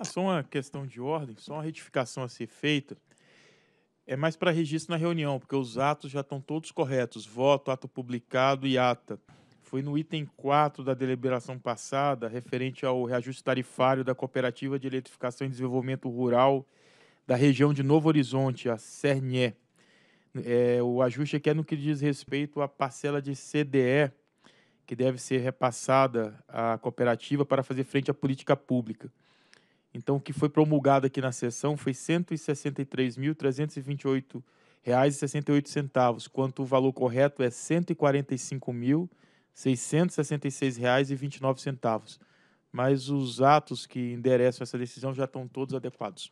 Ah, só uma questão de ordem, só uma retificação a ser feita. É mais para registro na reunião, porque os atos já estão todos corretos: voto, ato publicado e ata. Foi no item 4 da deliberação passada, referente ao reajuste tarifário da Cooperativa de Eletrificação e Desenvolvimento Rural da região de Novo Horizonte, a CERNIE. É, o ajuste aqui é no que diz respeito à parcela de CDE, que deve ser repassada à cooperativa para fazer frente à política pública. Então, o que foi promulgado aqui na sessão foi R$ 163.328,68, quanto o valor correto é R$ 145.666,29. Mas os atos que endereçam essa decisão já estão todos adequados.